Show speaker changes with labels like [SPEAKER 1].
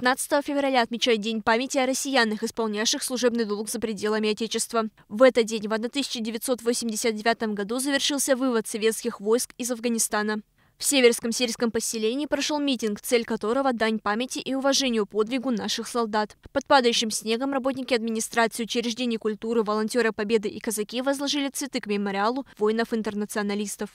[SPEAKER 1] 15 февраля отмечают День памяти о россиянах, исполнявших служебный долг за пределами Отечества. В этот день, в 1989 году, завершился вывод советских войск из Афганистана. В северском сельском поселении прошел митинг, цель которого – дань памяти и уважению подвигу наших солдат. Под падающим снегом работники администрации учреждений культуры, волонтеры Победы и казаки возложили цветы к мемориалу воинов-интернационалистов.